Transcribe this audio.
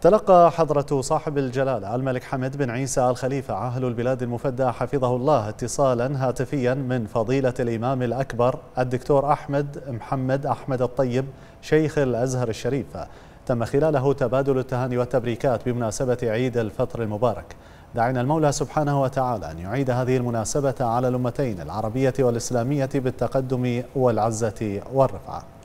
تلقى حضرة صاحب الجلالة الملك حمد بن عيسى الخليفة عاهل البلاد المفدى حفظه الله اتصالا هاتفيا من فضيلة الإمام الأكبر الدكتور أحمد محمد أحمد الطيب شيخ الأزهر الشريف تم خلاله تبادل التهاني والتبريكات بمناسبة عيد الفطر المبارك دعنا المولى سبحانه وتعالى أن يعيد هذه المناسبة على الأمتين العربية والإسلامية بالتقدم والعزة والرفعة